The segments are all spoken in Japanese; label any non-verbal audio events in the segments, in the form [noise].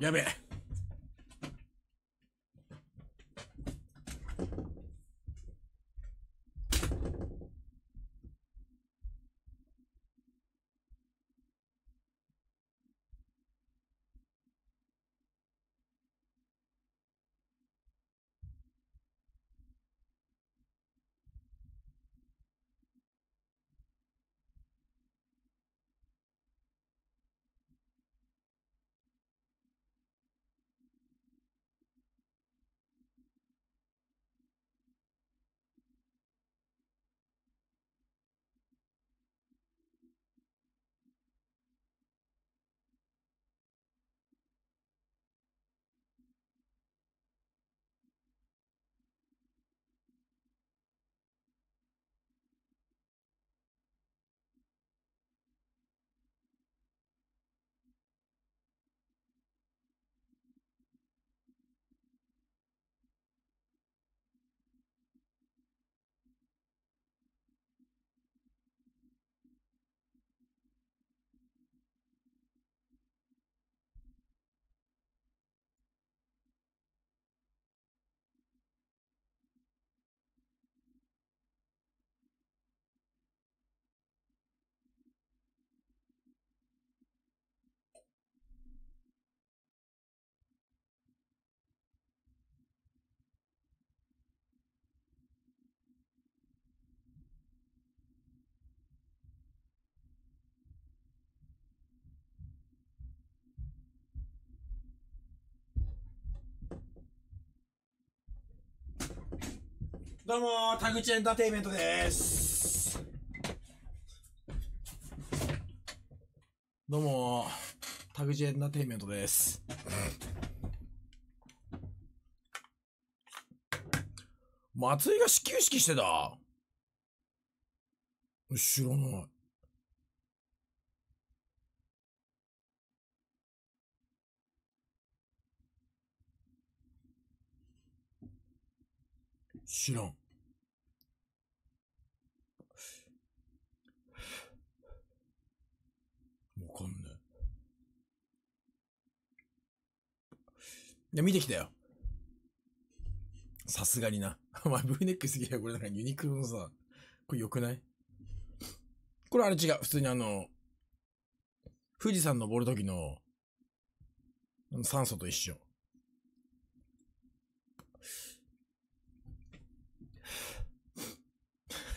やべえ。どうも田口エンターテイメントですどうも田口エンターテイメントです松井が始球式してた知らない知らん。や、見てきたよ。さすがにな。[laughs] お前 V ネックすぎやこれなんかユニクロのさ、これ良くないこれあれ違う。普通にあの、富士山登るときの、酸素と一緒。[laughs]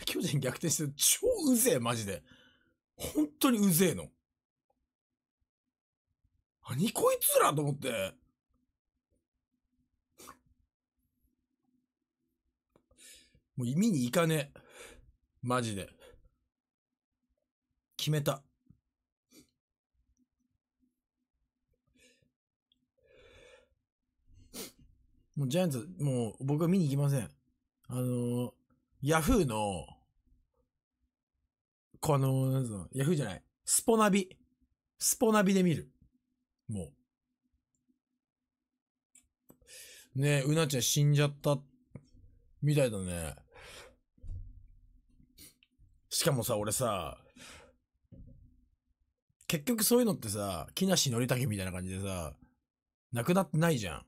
巨人逆転してる。超うぜえ、マジで。本当にうぜえの。何こいつらと思って。もう意にいかねえ。マジで。決めた。もうジャイアンツ、もう僕は見に行きません。あのー、ヤフーの、この、なんつうの、ヤフーじゃない、スポナビ。スポナビで見る。もう。ねえ、うなちゃん死んじゃった、みたいだね。しかもさ、俺さ、結局そういうのってさ、木梨憲武みたいな感じでさ、なくなってないじゃ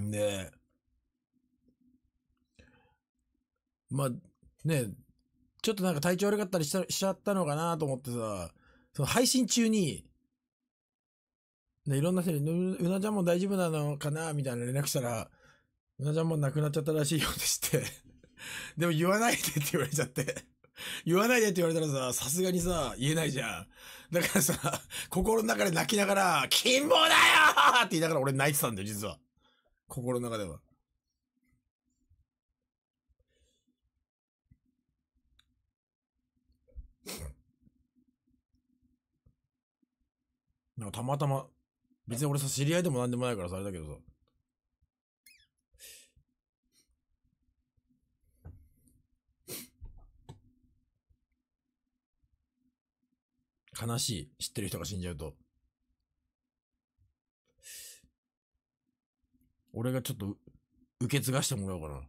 ん。んで、まあ、ね、ちょっとなんか体調悪かったりしちゃったのかなと思ってさ、その配信中に、ね、いろんな人に、うなちゃんも大丈夫なのかなみたいな連絡したら、うなちゃんも亡くなっちゃったらしいようでして [laughs] でも言わないでって言われちゃって。言わないでって言われたらさ、さすがにさ、言えないじゃん。だからさ、心の中で泣きながら、金棒だよって言いながら俺泣いてたんだよ、実は。心の中では。なんかたまたま、別に俺さ、知り合いでも何でもないからさ、あれだけどさ。悲しい。知ってる人が死んじゃうと。俺がちょっと、受け継がしてもらおうかな。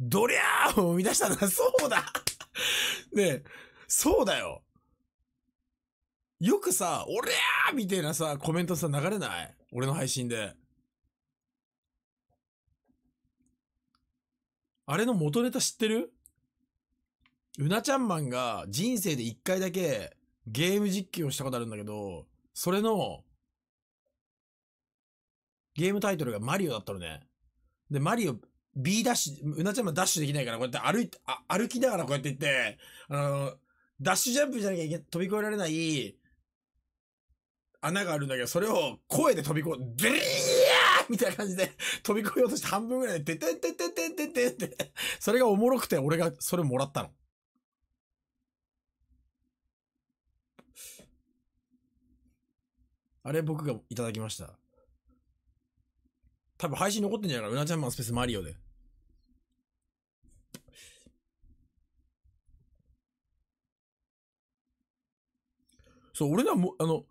ドリャーを生み出したんだそうだ [laughs] ねえ、そうだよよくさ、おりゃーみたいなさ、コメントさ、流れない俺の配信で。あれの元ネタ知ってるうなちゃんマンが人生で一回だけゲーム実況をしたことあるんだけど、それの、ゲームタイトルがマリオだったのね。で、マリオ、B ダッシュ、うなちゃんもダッシュできないから、こうやって歩いて、あ歩きながらこうやって行って、あの、ダッシュジャンプじゃなきゃいけ、飛び越えられない、穴があるんだけど、それを声で飛び越え、デリーみたいな感じで飛び越えようとして半分ぐらいで、てててててててて、それがおもろくて、俺がそれもらったの。あれ僕がいただきました。多分配信残ってんじゃないから、うなちゃんマンスペースマリオで。そう、俺らも、あの、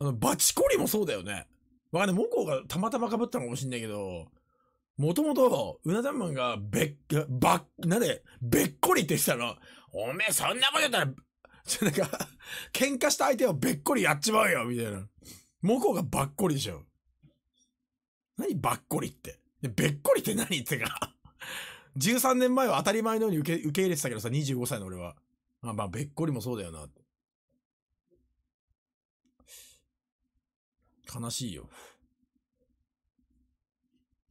あの、バチコリもそうだよね。わかんない。モコがたまたま被ったのかもしんないけど、もともと、うなゃんマンが、べっ、ば、なんで、べっこりってしたの。おめえ、そんなこと言ったら、なんか、喧嘩した相手をべっこりやっちまうよみたいな。モコがばっこりでしょ。何ばっこりって。で、べっこりって何ってか。13 [laughs] 年前は当たり前のように受け受け入れてたけどさ、25歳の俺は。あまあ、べっこりもそうだよな。悲しいよ。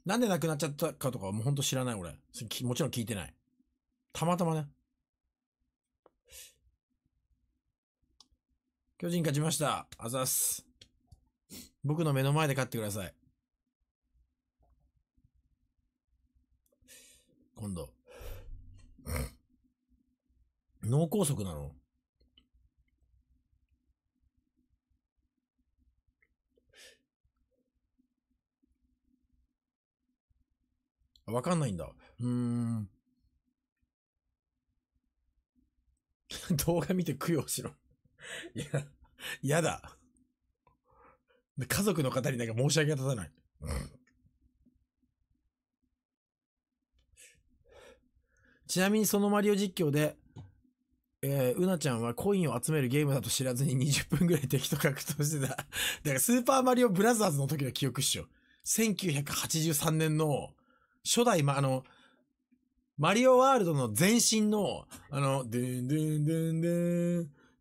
なんで亡くなっちゃったかとかはもうほんと知らない俺。もちろん聞いてない。たまたまね。巨人勝ちました。あざす。僕の目の前で勝ってください。今度。脳梗塞なのわかんないんだ。うーん。[laughs] 動画見て供養しろいや、嫌だ。家族の方になんか申し訳が立たない。ちなみにそのマリオ実況で、えー、うなちゃんはコインを集めるゲームだと知らずに20分ぐらい敵と格闘してた。だからスーパーマリオブラザーズの時の記憶っしょ。1983年の初代、ま、あの、マリオワールドの前身の、あの、ドゥンドゥンドゥンドゥン、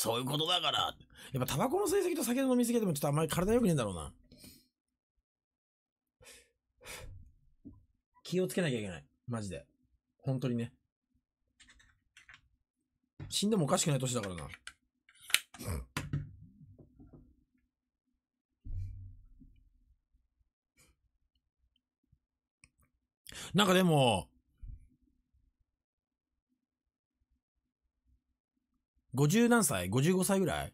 そういうことだから。やっぱタバコの成績と酒の飲みすぎてもちょっとあんまり体良くねえんだろうな。気をつけなきゃいけない。マジで。本当にね。死んでもおかしくない年だからな。なんかでも、50何歳 ?55 歳ぐらい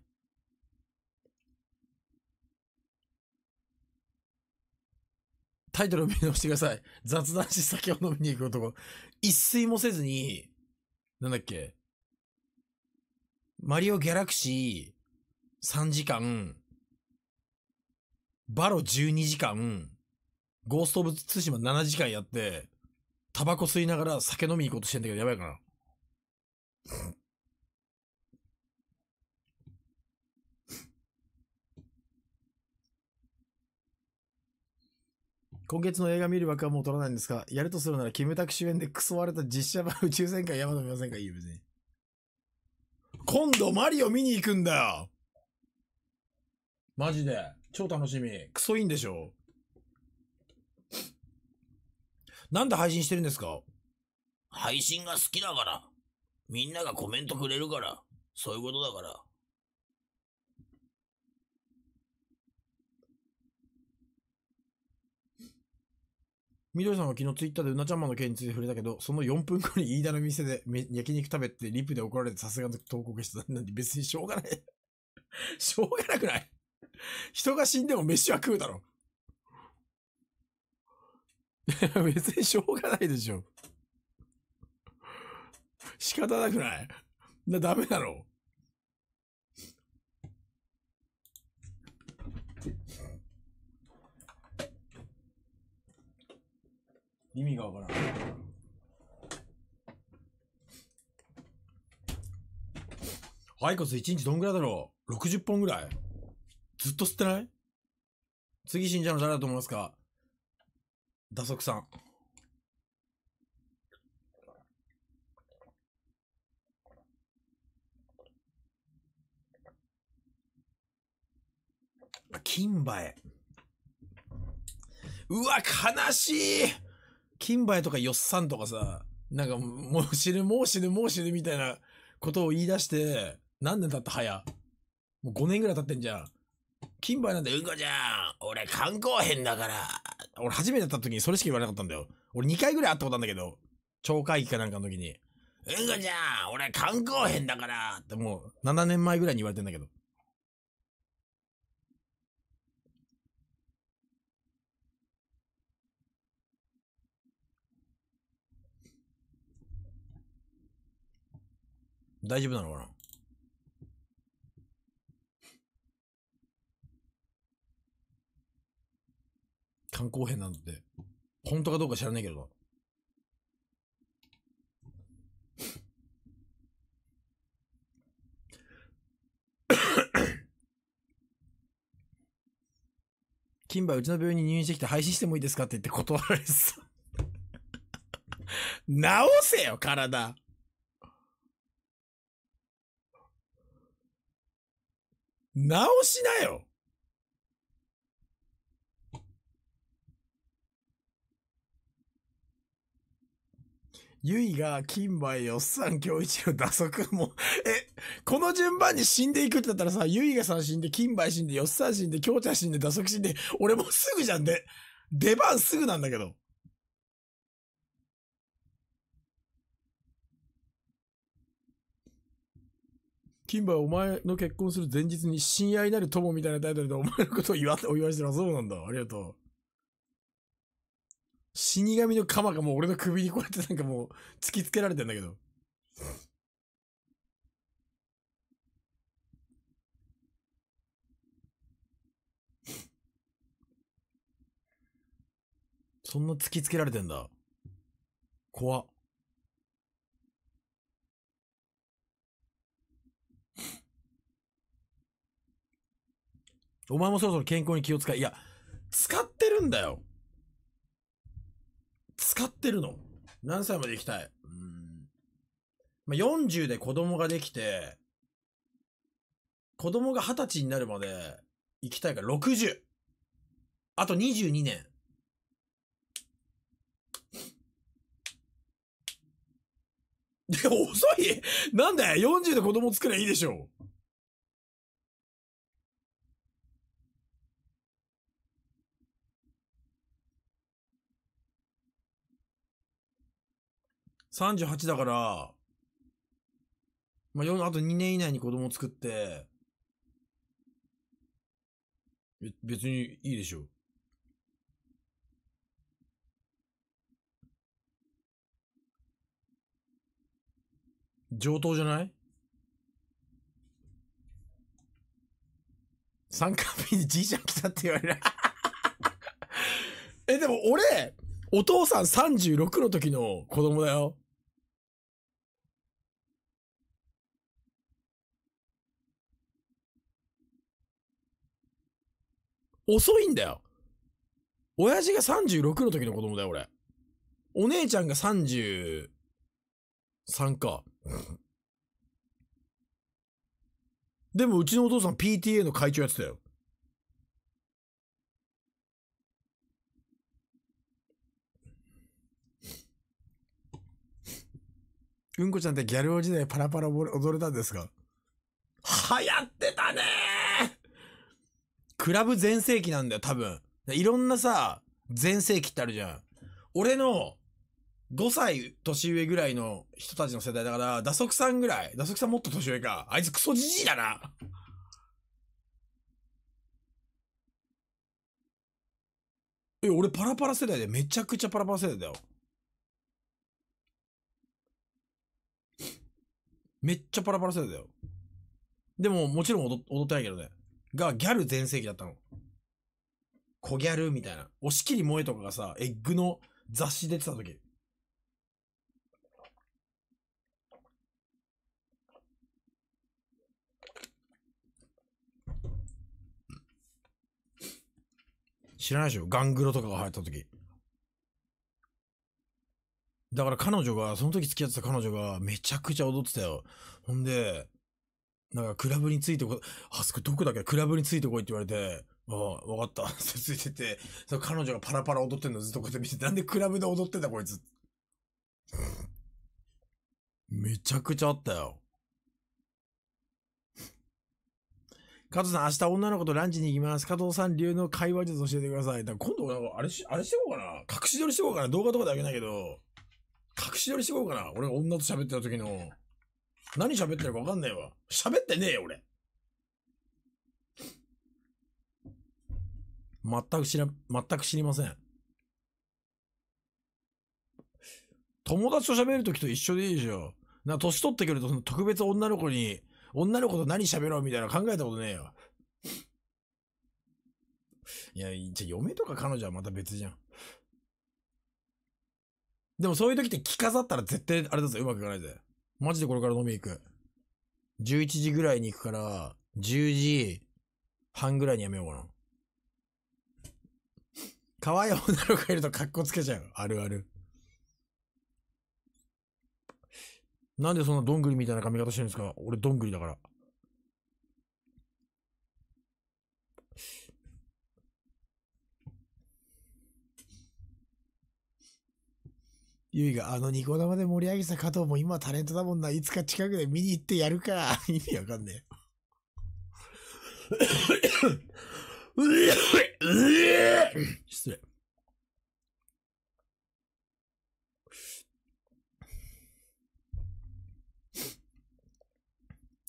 タイトルを見直してください。[laughs] 雑談し酒を飲みに行く男。一睡もせずに、なんだっけ。マリオギャラクシー3時間、バロ12時間、ゴースト・オブ・ツシマ7時間やって、タバコ吸いながら酒飲みに行こうとしてんだけどやばいかな。今月の映画見る枠はもう取らないんですが、やるとするならキムタク主演でクソ割れた実写版宇宙戦艦ヤマト見ませんかいいよ、別に。今度マリオ見に行くんだよマジで。超楽しみ。クソいいんでしょなんで配信してるんですか配信が好きだから。みんながコメントくれるから。そういうことだから。緑さんは昨日ツイッターでうなちゃんまの件について触れたけど、その4分後に飯田の店で焼肉食べてリプで怒られてさすがの投稿したなんて別にしょうがない [laughs] しょうがなくない人が死んでも飯は食うだろ。[laughs] 別にしょうがないでしょ。仕方なくないだ、ダメだろ。意味がわからない。こイコス日どんぐらいだろう ?60 本ぐらいずっと吸ってない次死んじゃうの誰だと思いますか打足さん。金馬へ。うわ、悲しい金梅とかよっさんとかさ、なんかもう死ぬ、もう死ぬ、もう死ぬみたいなことを言い出して、何年経った早。もう5年ぐらい経ってんじゃん。金梅なんて、うんこちゃん、俺観光編だから。俺初めて会った時にそれしか言わなかったんだよ。俺2回ぐらい会ったことあるんだけど、超会議かなんかの時に。うんこちゃん、俺観光編だからってもう7年前ぐらいに言われてんだけど。大丈夫なのかな観光編なんて、本当かどうか知らないけど。金馬、うちの病院に入院してきて廃止してもいいですかって言って断られてた。治せよ、体。直しなよゆいが金梅、おっさん、京一郎、打足も、え、この順番に死んでいくって言ったらさ、ゆいがさん死んで、金梅死んで、よっさん死んで、京ちゃん死んで、打足死んで、俺もうすぐじゃんで、出番すぐなんだけど。キンバお前の結婚する前日に親愛なる友みたいなタイトルでお前のことを言わお祝いしてるそうなんだ。ありがとう。死神の鎌がもう俺の首にこうやってなんかもう突きつけられてんだけど。そんな突きつけられてんだ。怖っ。お前もそろそろ健康に気を使い。いや、使ってるんだよ。使ってるの。何歳まで行きたい。うん。まあ、40で子供ができて、子供が20歳になるまで行きたいから60。あと22年。で、遅いなんだよ !40 で子供作りゃいいでしょ38だから、まあ、あと2年以内に子供作って、別にいいでしょう。上等じゃない三加日にじいちゃん来たって言われる [laughs] え、でも俺、お父さん36の時の子供だよ。遅いんだよ。親父が36の時の子供だよ、俺。お姉ちゃんが33か。[laughs] でもうちのお父さん PTA の会長やってたよ。うんこちゃんってギャル王時代パラパラ踊れたんですか流行ってたねークラブ全盛期なんだよ、多分。いろんなさ、全盛期ってあるじゃん。俺の、5歳年上ぐらいの人たちの世代だから、打足さんぐらい。打足さんもっと年上か。あいつクソじじいだな。え、俺パラパラ世代でめちゃくちゃパラパラ世代だよ。めっちゃパラパラ世代だよ。でも、もちろん踊ってないけどね。がギャル全盛期だったの。小ギャルみたいな。押し切り萌えとかがさ、エッグの雑誌出てた時。知らないでしょガングロとかが流行った時。だから彼女が、その時付き合ってた彼女がめちゃくちゃ踊ってたよ。ほんで、なんか、クラブについてこい、あそこどこだっけクラブについてこいって言われて、ああ、わかった。[laughs] ついてて、その彼女がパラパラ踊ってんのずっとこうやって見て、なんでクラブで踊ってんだこいつ。めちゃくちゃあったよ。加藤さん、明日女の子とランチに行きます。加藤さん流の会話術教えてください。だ今度、あれし、あれしようかな。隠し撮りしようかな。動画とかであげないけど、隠し撮りしようかな。俺が女と喋ってた時の。何喋ってるかわかんないわ。喋ってねえよ、俺。全く知ら、全く知りません。友達と喋るときと一緒でいいじゃん。な、年取ってくると、その特別女の子に、女の子と何喋ろうみたいな考えたことねえよ。いや、じゃ嫁とか彼女はまた別じゃん。でもそういう時って着飾ったら絶対あれだぞ、うまくいかないぜ。マジでこれから飲み行く。11時ぐらいに行くから、10時半ぐらいにやめようかな。可愛い女の子がいると格好つけちゃう。あるある。なんでそんなどんぐりみたいな髪型してるんですか俺どんぐりだから。ゆいがあのニコ生で盛り上げた加藤も今タレントだもんな。いつか近くで見に行ってやるか。[laughs] 意味わかんねえ。失礼。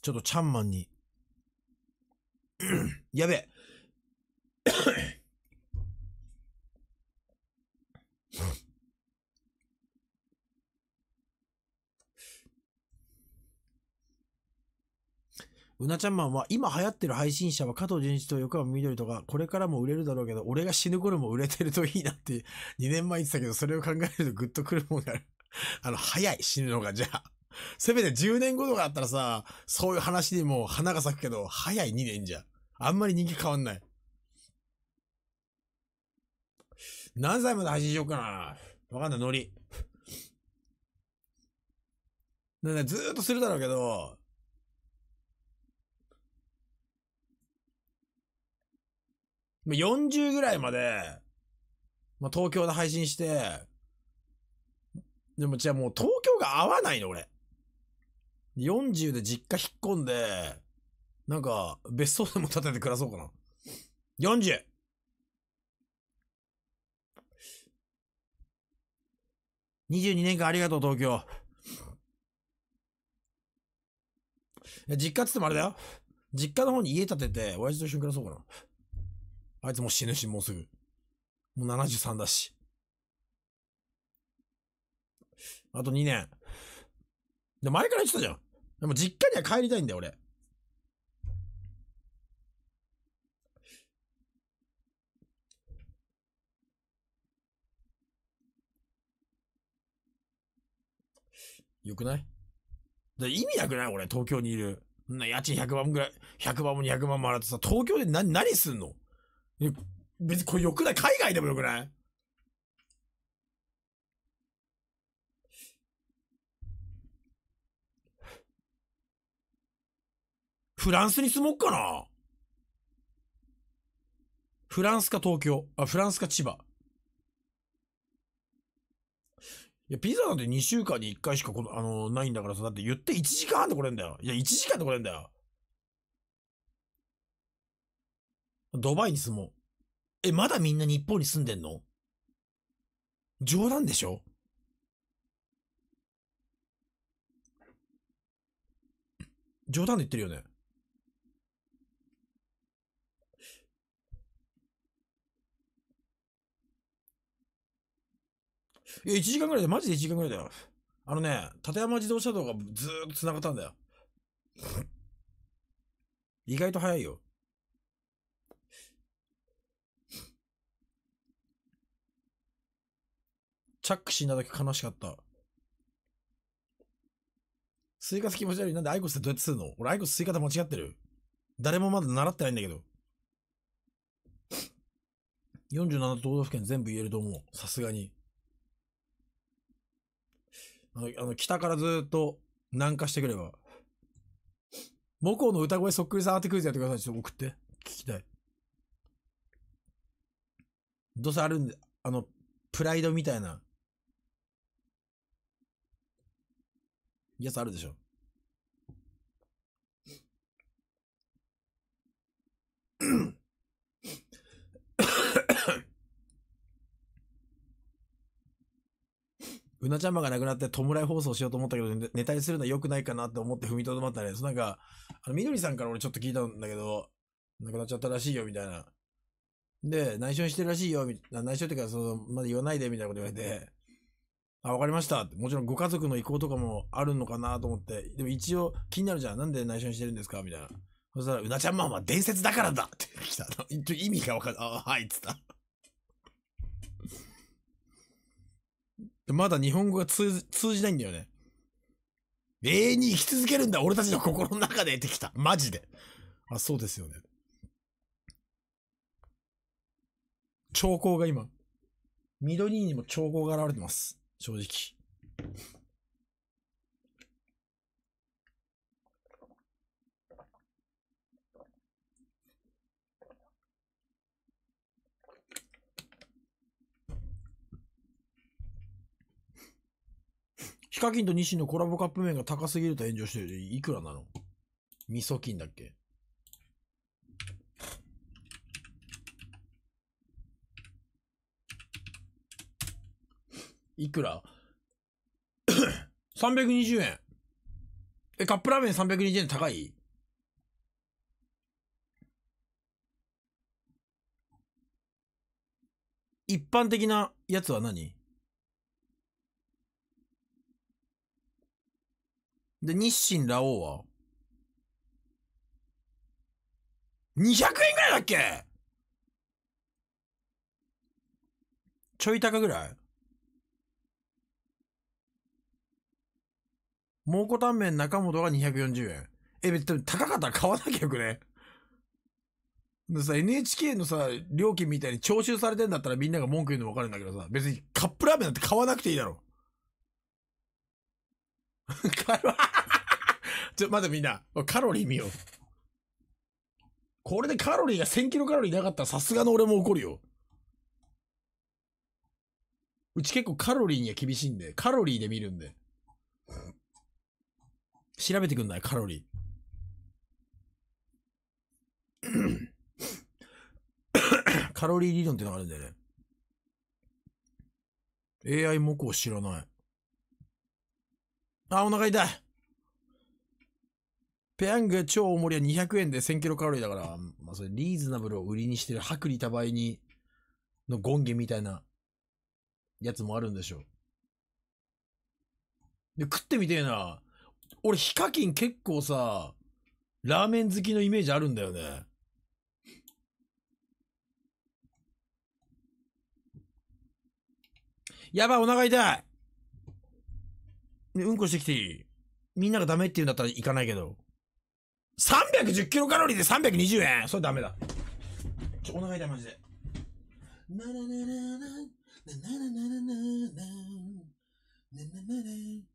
ちょっとチャンマンにやべえ。うなちゃんマンは、今流行ってる配信者は加藤純一と横山みどりとか、これからも売れるだろうけど、俺が死ぬ頃も売れてるといいなって、2 [laughs] 年前言ってたけど、それを考えるとグッとくるもんがある。[laughs] あの、早い、死ぬのが、じゃあ。せめて10年後とかあったらさ、そういう話にも花が咲くけど、早い2年じゃ。あんまり人気変わんない。何歳まで配信しようかな。わかんない、ノリ。なんずーっとするだろうけど、40ぐらいまで、まあ、東京で配信して、でもじゃあもう東京が合わないの、俺。40で実家引っ込んで、なんか、別荘でも建てて暮らそうかな。40! 22年間ありがとう、東京。実家っつってもあれだよ。実家の方に家建てて、親父と一緒に暮らそうかな。あいつも死ぬし、もうすぐ。もう73だし。あと2年。で、前から言ってたじゃん。でも実家には帰りたいんだよ、俺。よくないだ意味なくない俺、東京にいる。な家賃100万ぐらい、100万も200万も払ってさ、東京で何、何すんの別にこれよくない海外でもよくないフランスに住もうかなフランスか東京。あ、フランスか千葉。いや、ピザなんて2週間に1回しかこの、あの、ないんだからさ、だって言って1時間半で来れんだよ。いや、1時間で来れんだよ。ドバイに住もう。え、まだみんな日本に住んでんの冗談でしょ冗談で言ってるよね。いや、1時間ぐらいだよ。マジで1時間ぐらいだよ。あのね、立山自動車道がずーっと繋がったんだよ。意外と早いよ。チャック死んだ時悲しかった。スイカっ気持ち悪い。なんでアイコスってどうやってするの俺アイコス吸い方間違ってる。誰もまだ習ってないんだけど。47都道府県全部言えると思う。さすがに。あの、あの北からずっと南下してくれば。母校の歌声そっくりさん当てクイズやってください。ちょっと送って。聞きたい。どうせあるんで、あの、プライドみたいなやつあるでしょ。[coughs] うなちゃんまがなくなって弔い放送しようと思ったけど、ネタにするのは良くないかなって思って踏みとどまったね。なんか、あの、みどりさんから俺ちょっと聞いたんだけど、なくなっちゃったらしいよ、みたいな。で、内緒にしてるらしいよ、み内緒っていうか、その、まだ言わないで、みたいなこと言われて、あ、わかりました。もちろんご家族の意向とかもあるのかなと思って、でも一応気になるじゃん。なんで内緒にしてるんですかみたいな。そしたら、うなちゃんマンは伝説だからだって来た。[laughs] 意味がわかる。あ、はい、っつった。まだ日本語が通じないんだよね。永遠に生き続けるんだ、俺たちの心の中でってきた。マジで。あ、そうですよね。兆候が今、緑にも兆候が現れてます。正直。ヒカキンとニシンのコラボカップ麺が高すぎると炎上してる。いくらなの味噌菌だっけいくら ?320 円。[coughs] え、カップラーメン320円高い一般的なやつは何で、日清ラオウは ?200 円ぐらいだっけちょい高ぐらい蒙古タンメン中本が240円。え、別に高かったら買わなきゃよくね。でさ、NHK のさ、料金みたいに徴収されてんだったらみんなが文句言うの分かるんだけどさ、別にカップラーメンなんて買わなくていいだろ。カロ、ちょ、待ってみんな。カロリー見よう。これでカロリーが1000キロカロリーなかったらさすがの俺も怒るよ。うち結構カロリーには厳しいんで、カロリーで見るんで。調べてくんないカロリー。[coughs] カロリー理論ってのがあるんだよね。AI 模倣知らない。あ、お腹痛い。ペヤング超大盛りは200円で1000キロカロリーだから、まあそれリーズナブルを売りにしてる薄利多売に、の権限みたいな、やつもあるんでしょう。で、食ってみてえな。俺、ヒカキン結構さ、ラーメン好きのイメージあるんだよね。やばい、お腹痛い。ね、うんこしてきていいみんながダメって言うんだったら行かないけど。310キロカロリーで320円それダメだ。ちょ、お腹痛い、マジで。なななななななななななななななな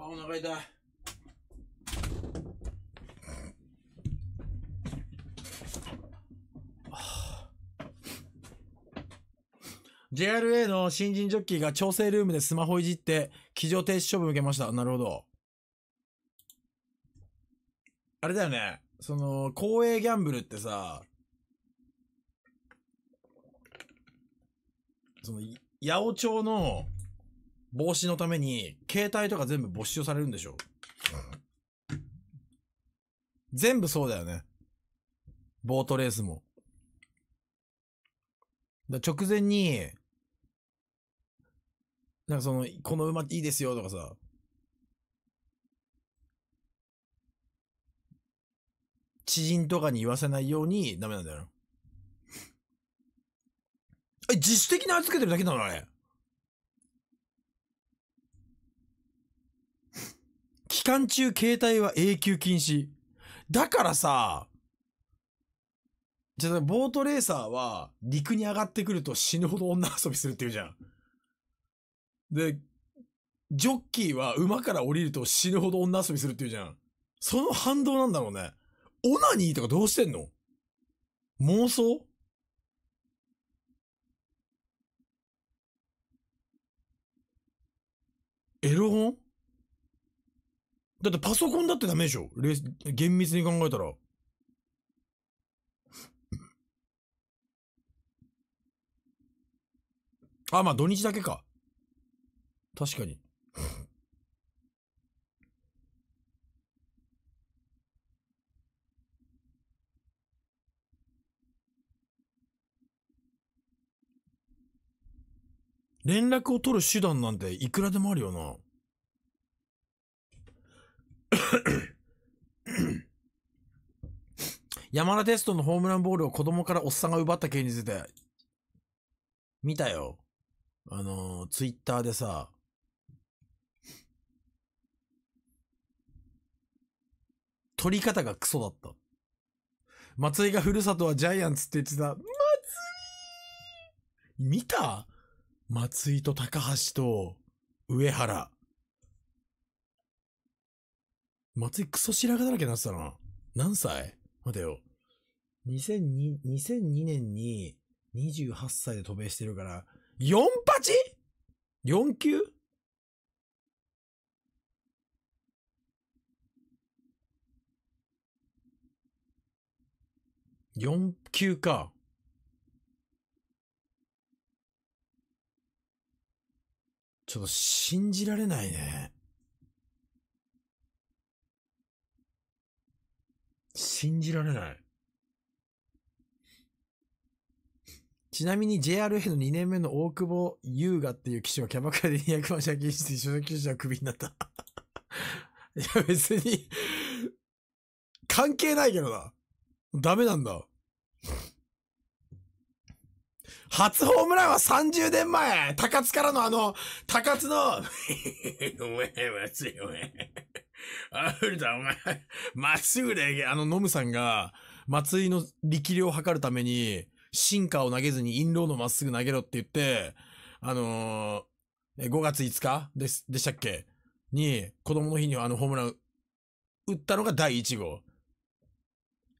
あ、お腹痛い。JRA の新人ジョッキーが調整ルームでスマホいじって、騎乗停止処分受けました。なるほど。あれだよね。その、公営ギャンブルってさ、その、八百長の、防止のために、携帯とか全部没収されるんでしょ全部そうだよね。ボートレースも。だ直前に、なんかその、この馬いいですよとかさ、知人とかに言わせないようにダメなんだよ。え、自主的に預けてるだけなのあれ。期間中携帯は永久禁止。だからさ、じゃあ、ボートレーサーは陸に上がってくると死ぬほど女遊びするって言うじゃん。で、ジョッキーは馬から降りると死ぬほど女遊びするって言うじゃん。その反動なんだろうね。オナニーとかどうしてんの妄想エロ本だってパソコンだってダメでしょ厳密に考えたら。[laughs] あ、まあ土日だけか。確かに。[laughs] 連絡を取る手段なんていくらでもあるよな。山田テストのホームランボールを子供からおっさんが奪った件について、見たよ。あの、ツイッターでさ、取り方がクソだった。松井がふるさとはジャイアンツって言ってた。松井見た松井と高橋と上原。松井クソ白髪だらけになってたな。何歳待てよ。2002、2002年に28歳で渡米してるから、484 9 4級か。ちょっと信じられないね。信じられない。[laughs] ちなみに JRA の2年目の大久保優雅っていう騎手はキャバクラで200万借金して所属騎手はクビになった [laughs] いや別に関係ないけどな。ダメなんだ。初ホームランは30年前高津からのあの、高津の [laughs] お前は強い。あ、古田、お前、[laughs] まっすぐで、あの、ノムさんが、松井の力量を測るために、シンカーを投げずにインローのまっすぐ投げろって言って、あのー、5月5日です、でしたっけに、子供の日にあのホームラン打ったのが第1号。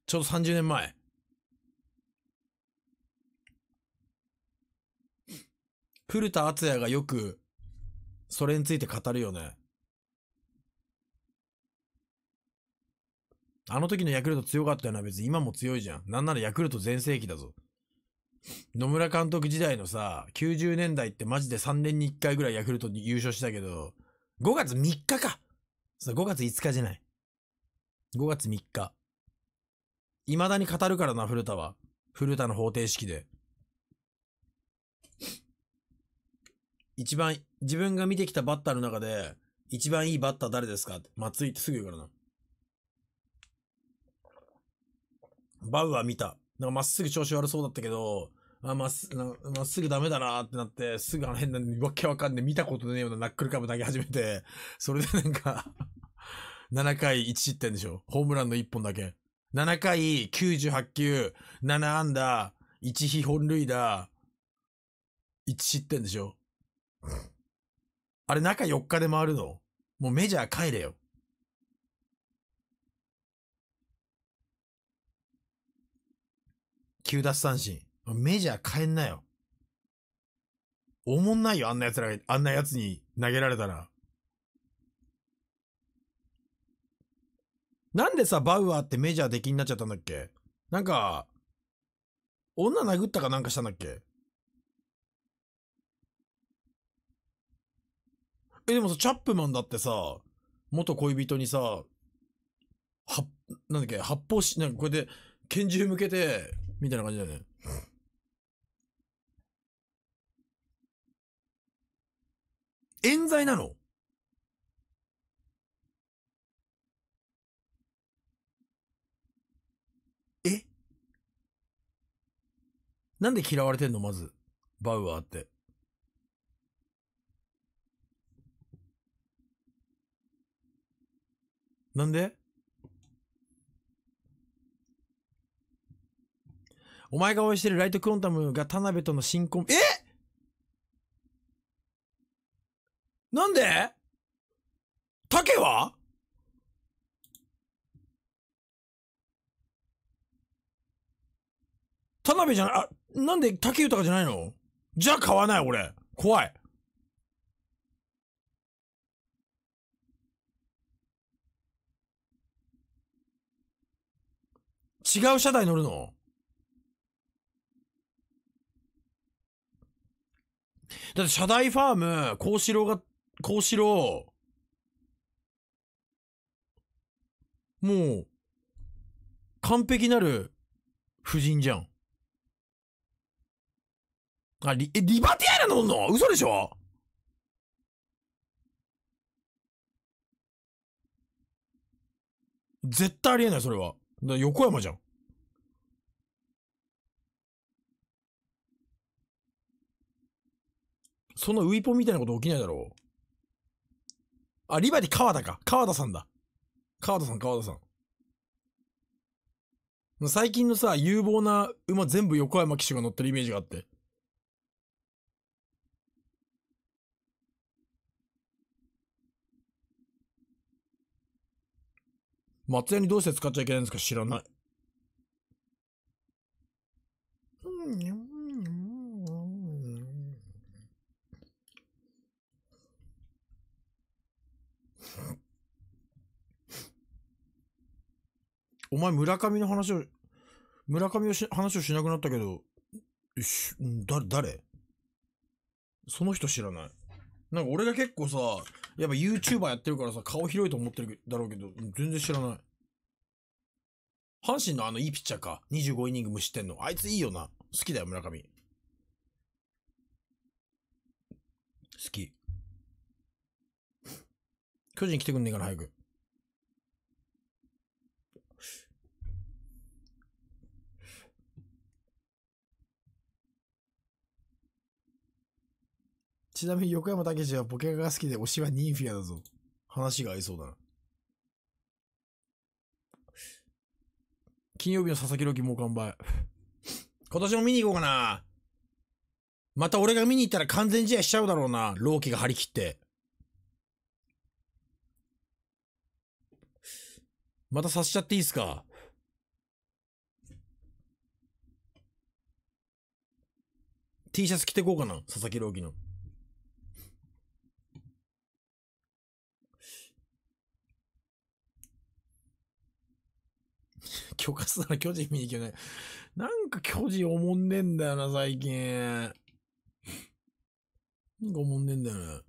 ちょうど30年前。古田敦也がよく、それについて語るよね。あの時のヤクルト強かったよな、別に今も強いじゃん。なんならヤクルト全盛期だぞ。野村監督時代のさ、90年代ってマジで3年に1回ぐらいヤクルトに優勝したけど、5月3日かそ5月5日じゃない。5月3日。未だに語るからな、古田は。古田の方程式で。一番、自分が見てきたバッターの中で、一番いいバッター誰ですかって。松井ってすぐ言うからな。バウアー見た。なんかまっすぐ調子悪そうだったけど、まあ、まっすまっすぐダメだなってなって、すぐあの変な、わけわかんねえ、見たことねえようなナックルカブ投げ始めて、それでなんか7 [laughs] 回1失点でしょ。ホームランの1本だけ。7回98球、7アンダー、1非本塁打、1失点でしょ。あれ中4日で回るのもうメジャー帰れよ。9奪三振。メジャー変えんなよ。おもんないよ、あんな奴らあんな奴に投げられたら。なんでさ、バウアーってメジャー出禁になっちゃったんだっけなんか、女殴ったかなんかしたんだっけえ、でもさ、チャップマンだってさ、元恋人にさ、は、なんだっけ、発砲し、なんかこれで、拳銃向けて、みたいな感じだよね。冤罪なのえなんで嫌われてんのまず、バウアーって。なんでお前が応援してるライトクロンタムが田辺との新婚、えなんで竹は田辺じゃない、あ、なんで竹豊じゃないのじゃあ買わない俺。怖い。違う車体乗るのだって、社大ファーム、幸四郎が、幸四郎、もう、完璧なる、夫人じゃん。あ、リ、え、リバティアイランドの嘘でしょ絶対ありえない、それは。横山じゃん。そのウィポみたいなこと起きないだろう。あ、リバティ川田か。川田さんだ。川田さん、川田さん。最近のさ、有望な馬全部横山騎手が乗ってるイメージがあって。松屋にどうして使っちゃいけないんですか知らない。お前村上の話を、村上をし話をしなくなったけど、しだ、誰その人知らない。なんか俺が結構さ、やっぱ YouTuber やってるからさ、顔広いと思ってるだろうけど、全然知らない。阪神のあのいいピッチャーか。25イニング無失点の。あいついいよな。好きだよ、村上。好き。巨人来てくんねえから早く。ちなみに横山武史はポケカが好きで推しはニンフィアだぞ。話が合いそうだな。金曜日の佐々木朗希もう完売。今年も見に行こうかな。また俺が見に行ったら完全試合しちゃうだろうな。朗希が張り切って。またさしちゃっていいっすか？T シャツ着てこうかな。佐々木朗希の。[laughs] 許可すなら巨人見に行けない。なんか巨人おもんねえんだよな、最近。なんかおもんねえんだよね。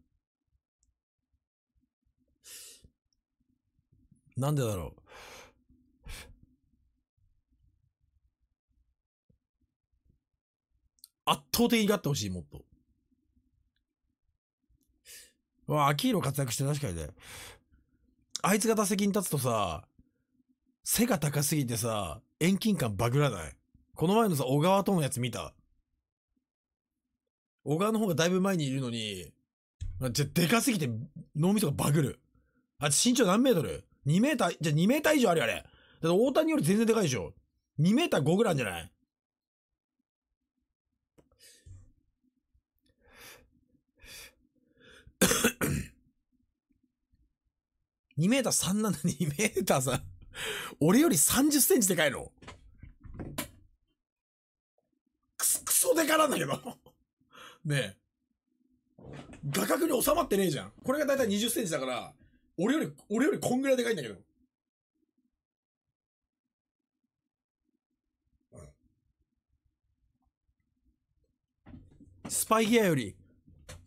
なんでだろう。圧倒的に勝ってほしい、もっと。わあ、アキーロ活躍して確かにね。あいつが打席に立つとさ、背が高すぎてさ、遠近感バグらない。この前のさ、小川とのやつ見た。小川の方がだいぶ前にいるのに、じゃ、でかすぎて脳みそがバグる。あ、身長何メートル ?2 メーター、じゃ、2メーター以上あるあれ。だって大谷より全然でかいでしょ。2メーター5ぐらいじゃない2メーター3なんだ、2メーター3 [laughs] 俺より30センチでかいのくす、くそでかなんだけど [laughs] ねえ。画角に収まってねえじゃん。これがだいたい20センチだから、俺より、俺よりこんぐらいでかいんだけど。スパイギアより、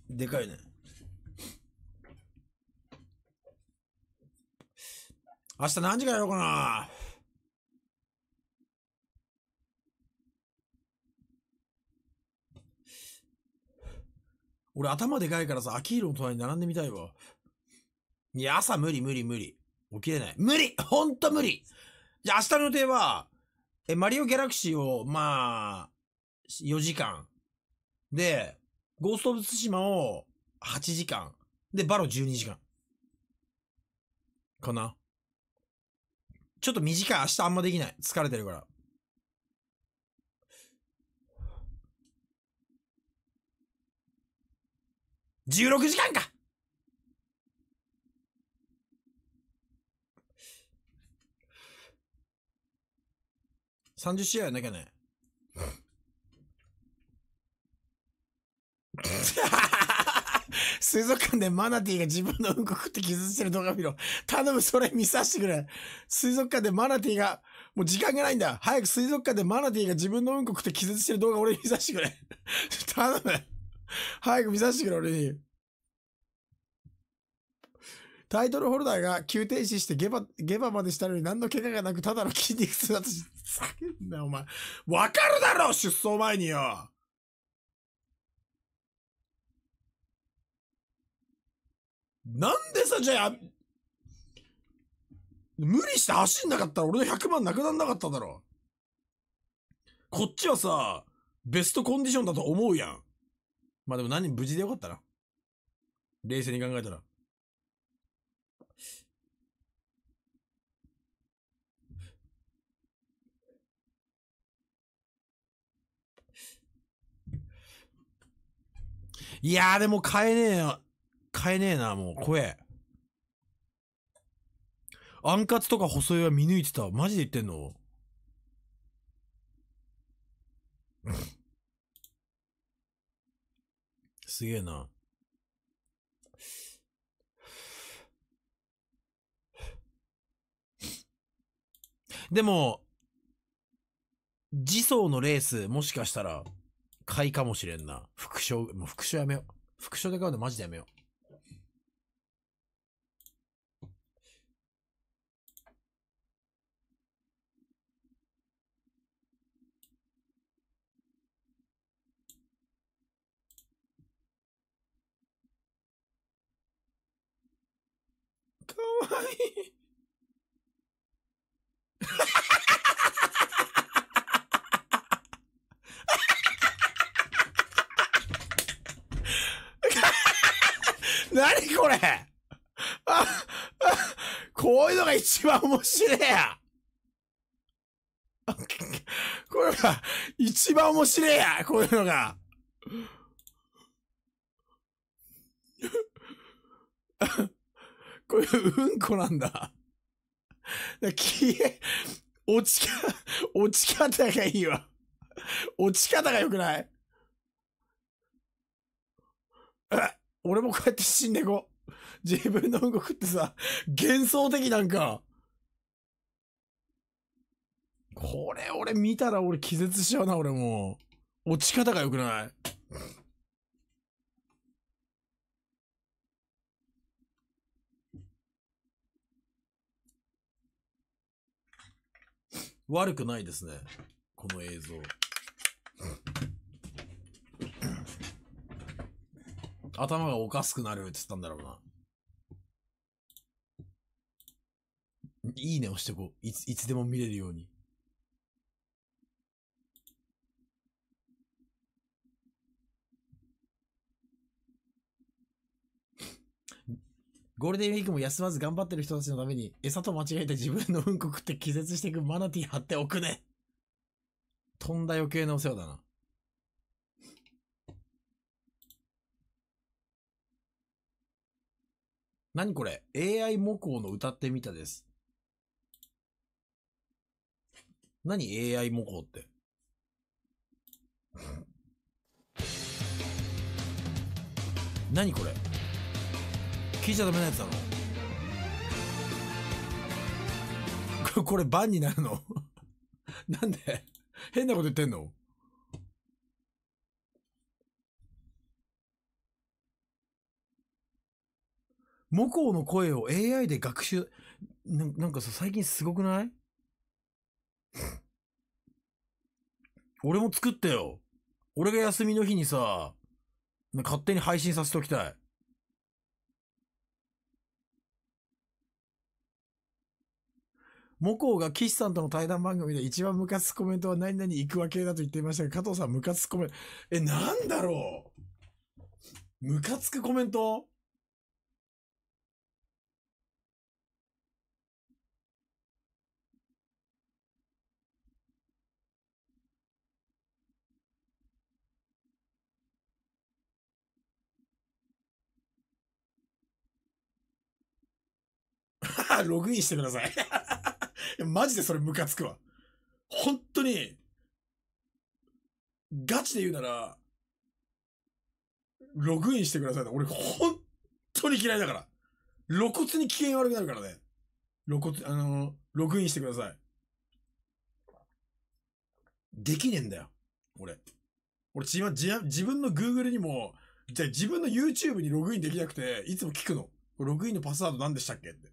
でかいね。明日何時からやろうかな俺頭でかいからさ、秋色の隣に並んでみたいわ。いや、朝無理無理無理。起きれない。無理ほんと無理じゃあ明日の予定は、え、マリオギャラクシーを、まあ、4時間。で、ゴースト・オブ・ツシマを8時間。で、バロ12時間。かな。ちょっと短い。明日あんまできない。疲れてるから。16時間か30試合やんなきゃね。[laughs] 水族館でマナティーが自分のうんこ食って傷絶してる動画見ろ。頼む、それ見させてくれ。水族館でマナティーが、もう時間がないんだ。早く水族館でマナティーが自分のうんこ食って傷絶してる動画俺見させてくれ。[laughs] 頼む。早く見させてくれ、俺に。タイトルホルダーが急停止してゲバ、ゲバまでしたのに何の怪我がなくただの筋肉痛だとし、叫んだお前。わかるだろ出走前によなんでさ、じゃあ、無理して走んなかったら俺の100万なくなんなかっただろ。こっちはさ、ベストコンディションだと思うやん。まあでも何、人無事でよかったな。冷静に考えたら。いやーでも買えねえよ。買えねえな、もう、怖え。アンカツとか細いは見抜いてた。マジで言ってんの [laughs] すげえな。でも、次走のレース、もしかしたら、買いかもしれんな。副賞、もう副賞やめよう。副賞で買うのマジでやめよかわいい。何これあ、[laughs] こういうのが一番面白いや。[laughs] これが一番面白いや、こういうのが。[laughs] これ、うんこなんだ。だ消え、落ちか、落ち方がいいわ。落ち方が良くない俺もこうやって死んでこう。自分の動くってさ、幻想的なんか。これ俺見たら俺気絶しちゃうな、俺も落ち方が良くない悪くないですね。この映像。頭がおかしくなるって言ったんだろうな。いいね押してこう。いつ、いつでも見れるように。ゴールデンウィークも休まず頑張ってる人たちのために、餌と間違えて自分のうんこ食って気絶していくマナティー貼っておくね。とんだ余計なお世話だな。何これ ?AI 模倣の歌ってみたです。何 AI 模倣って。何これ聞いちゃダメなやつだろこれバンになるの [laughs] なんで変なこと言ってんの母校の声を AI で学習な、なんかさ、最近すごくない [laughs] 俺も作ったよ。俺が休みの日にさ、勝手に配信させておきたい。モコウが岸さんとの対談番組で一番ムカつくコメントは何々行くわけだと言っていましたが、加藤さんムカつくコメント。え、なんだろうムカつくコメント [laughs] ログインしてくださいや、マジでそれムカつくわ。本当に、ガチで言うなら、ログインしてください、俺、本当に嫌いだから。露骨に機嫌悪くなるからね。露骨、あの、ログインしてください。できねえんだよ。俺。俺、自分、自分の Google にも、じゃ自分の YouTube にログインできなくて、いつも聞くの。ログインのパスワード何でしたっけって。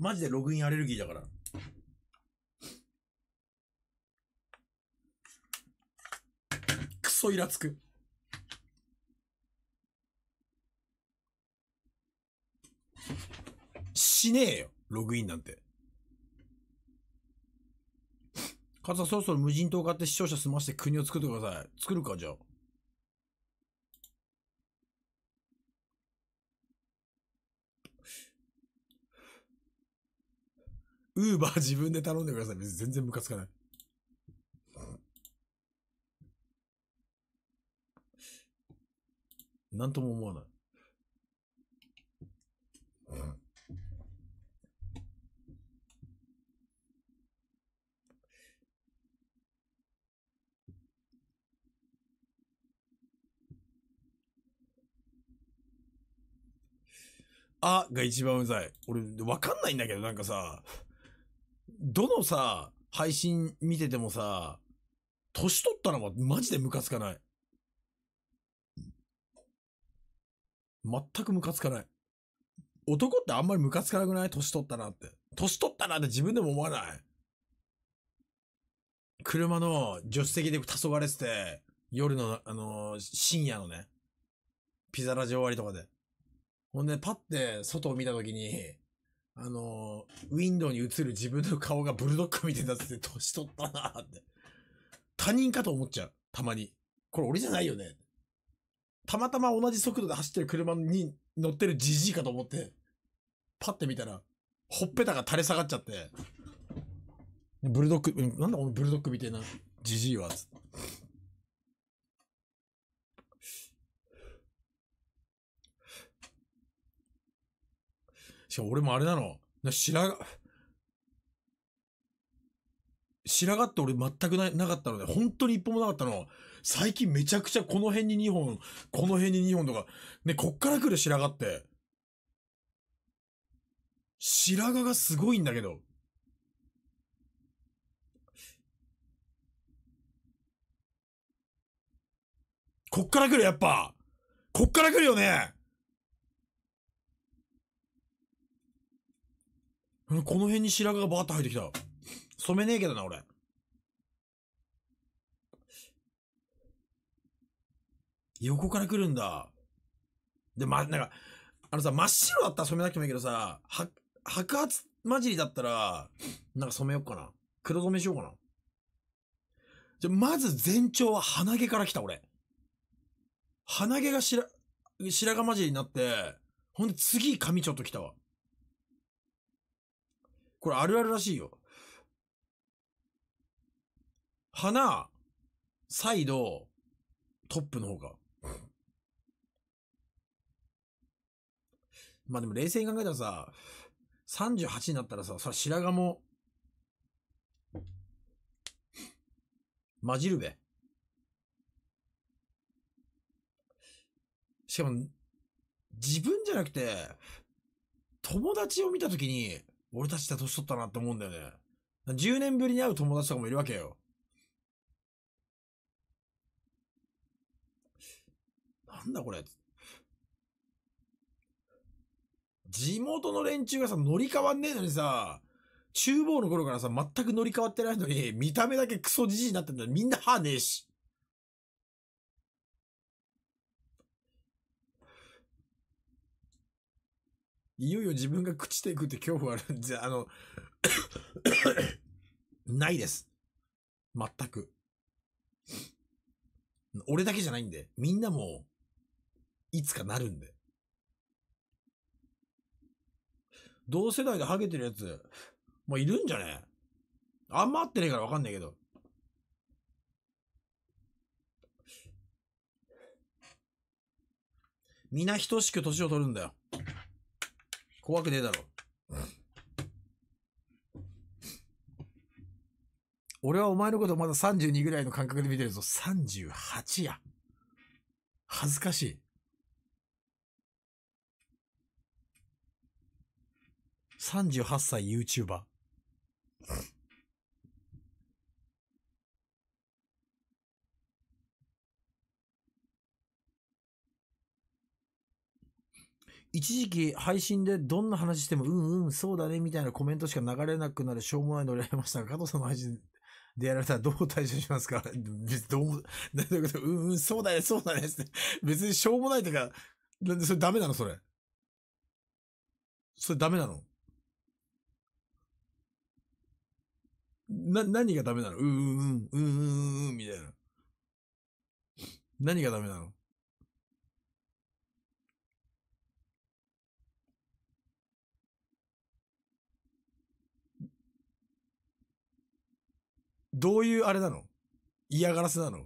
マジでログインアレルギーだから。クソイラつく。しねえよ、ログインなんて。かつはそろそろ無人島買って視聴者済まして国を作ってください。作るか、じゃあ。ウーバー自分で頼んでください。別に全然ムカつかない。なんとも思わない。あが一番うざい。俺、わかんないんだけど、なんかさ、どのさ、配信見ててもさ、年取ったのはマジでムカつかない。全くムカつかない。男ってあんまりムカつかなくない年取ったなって。年取ったなって自分でも思わない車の助手席で黄昏れてて、夜の、あのー、深夜のね、ピザラジ終わりとかで。ほんで、パって外を見たときに、あの、ウィンドウに映る自分の顔がブルドッグみたいになってて、年取ったなって。他人かと思っちゃう。たまに。これ俺じゃないよね。たまたま同じ速度で走ってる車に乗ってるジジイかと思って、パッて見たら、ほっぺたが垂れ下がっちゃって、ブルドッグ、なんだこのブルドッグみたいなジジイは、つって。しかも俺もあれなの。な白髪、白髪って俺全くななかったので、本当に一本もなかったの。最近めちゃくちゃこの辺に2本、この辺に2本とか、ね、こっから来る白髪って。白髪がすごいんだけど。こっから来る、やっぱ。こっから来るよね。この辺に白髪がバーッと入ってきた。染めねえけどな、俺。横から来るんだ。で、ま、なんか、あのさ、真っ白だったら染めなくてもいいけどさ、は、白髪混じりだったら、なんか染めよっかな。黒染めしようかな。じゃ、まず前兆は鼻毛から来た、俺。鼻毛が白、白髪混じりになって、ほんで次髪ちょっと来たわ。これあるあるらしいよ。花、サイド、トップの方が。まあでも冷静に考えたらさ、38になったらさ、それ白髪も、混じるべ。しかも、自分じゃなくて、友達を見たときに、俺たちって年取ったなって思うんだよね。10年ぶりに会う友達とかもいるわけよ。なんだこれ。地元の連中がさ、乗り換わんねえのにさ、厨房の頃からさ、全く乗り換わってないのに、見た目だけクソじじいになってんだみんな歯ねえし。いよいよ自分が朽ちていくって恐怖あるんで、あの [coughs] ないです。全く。俺だけじゃないんで、みんなも、いつかなるんで。同世代でハゲてるやつ、もういるんじゃねあんま合ってねえからわかんないけど。皆等しく年を取るんだよ。怖くねえだろ。俺はお前のことまだ32ぐらいの感覚で見てるぞ。38や。恥ずかしい。38歳 YouTuber。一時期配信でどんな話しても、うんうん、そうだね、みたいなコメントしか流れなくなるしょうもないのをやりましたが、加藤さんの配信でやられたらどう対処しますか別に [laughs] どうなんだけど、うんうん、そうだね、そうだね、って。別にしょうもないとか、なんでそれダメなのそれ。それダメなのな、何がダメなのうんうん、うんうん、うんうん、みたいな。何がダメなのどういうあれなの嫌がらせなの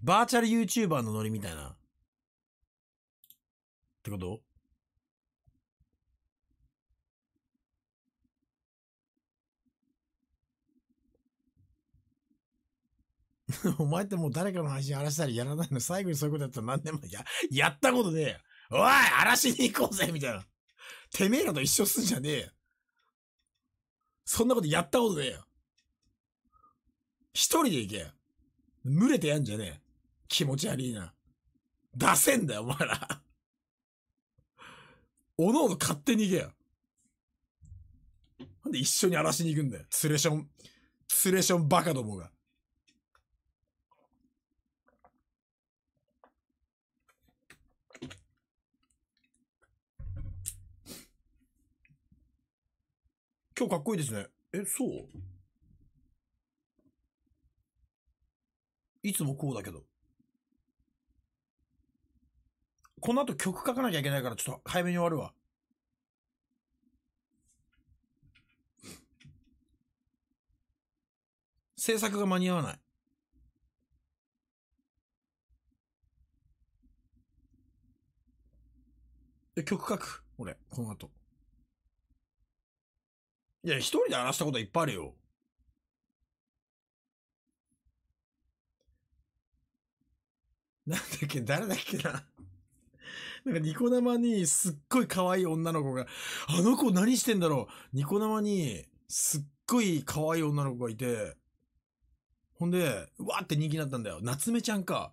バーチャル YouTuber のノリみたいな。ってこと [laughs] お前ってもう誰かの配信荒らしたりやらないの最後にそういうことやったら何でもや、やったことねえよ。おい荒らしに行こうぜみたいな。てめえらと一緒すんじゃねえよ。そんなことやったことねえよ。一人で行けよ。群れてやんじゃねえ。気持ち悪いな。出せんだよ、お前ら。おのおの勝手に行けよ。なんで一緒に荒らしに行くんだよ。ツレション、ツレションバカどもが。今日かっこいいですね。え、そういつもこうだけど。この後曲書かなきゃいけないからちょっと早めに終わるわ。制作が間に合わない。え、曲書く。俺、この後。いや、一人で話したことはいっぱいあるよ。なんだっけ、誰だっけな。なんかニコ生にすっごい可愛い女の子が、あの子何してんだろうニコ生にすっごい可愛い女の子がいて、ほんで、わーって人気になったんだよ。夏目ちゃんか。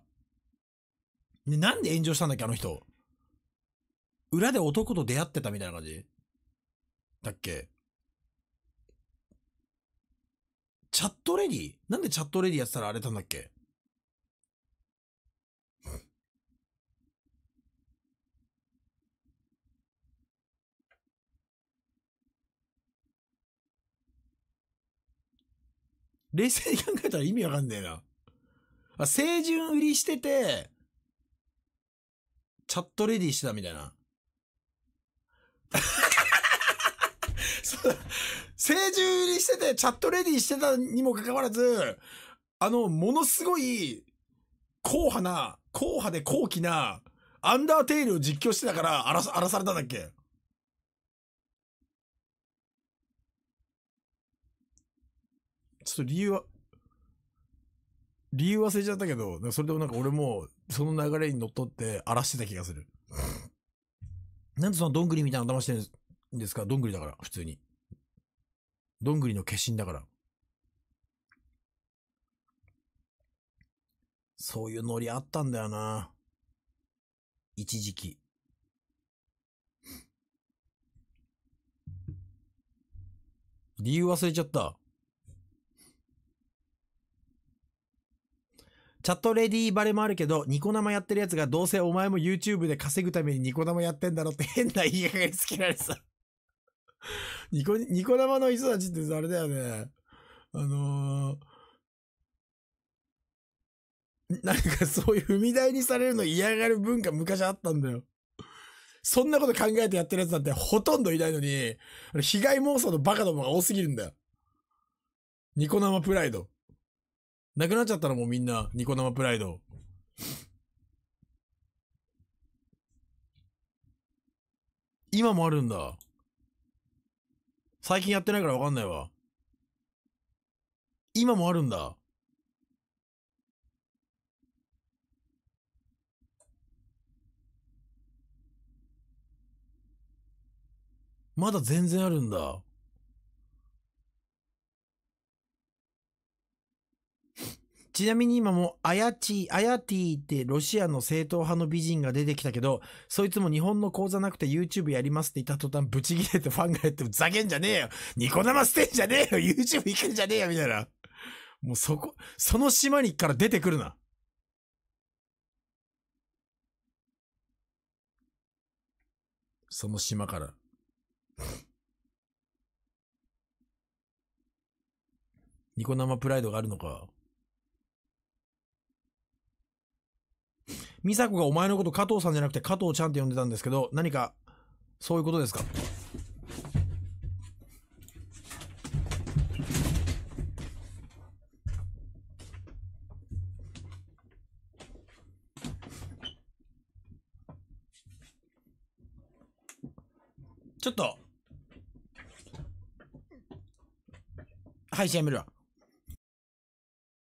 ね、なんで炎上したんだっけ、あの人。裏で男と出会ってたみたいな感じだっけチャットレディなんでチャットレディやってたら荒れたんだっけ冷静に考えたら意味わかんねえな。あ、清純売りしてて、チャットレディしてたみたいな。[laughs] そうだ。成獣入りしてて、チャットレディしてたにもかかわらず、あの、ものすごい、硬派な、硬派で高貴な、アンダーテイルを実況してたから、荒ら、荒らされたんだっけちょっと理由は、理由忘れちゃったけど、それでもなんか俺も、その流れに乗っ取って荒らしてた気がする。[laughs] なんでそのどんぐりみたいなの騙してるんですですかどんぐりだから、普通に。どんぐりの化身だから。そういうノリあったんだよな。一時期。理由忘れちゃった。チャットレディーバレもあるけど、ニコ生やってるやつがどうせお前も YouTube で稼ぐためにニコ生やってんだろって変な言いがかりつけられてた。[laughs] ニコ、ニコ生の人たちってあれだよね。あのー、[laughs] なんかそういう踏み台にされるの嫌がる文化昔あったんだよ。そんなこと考えてやってる奴なんてほとんどいないのに、被害妄想のバカどもが多すぎるんだよ。ニコ生プライド。なくなっちゃったらもうみんな、ニコ生プライド。今もあるんだ。最近やってないからわかんないわ。今もあるんだ。まだ全然あるんだ。ちなみに今も、あやち、あやティってロシアの正統派の美人が出てきたけど、そいつも日本の講座なくて YouTube やりますって言った途端、ブチギレてファンがやって、も、ざけんじゃねえよニコ生捨てんじゃねえよ !YouTube 行くんじゃねえよみたいな。もうそこ、その島にから出てくるな。その島から。ニコ生プライドがあるのか。美佐子がお前のこと加藤さんじゃなくて加藤ちゃんって呼んでたんですけど、何か、そういうことですかちょっと、配信やめるわ。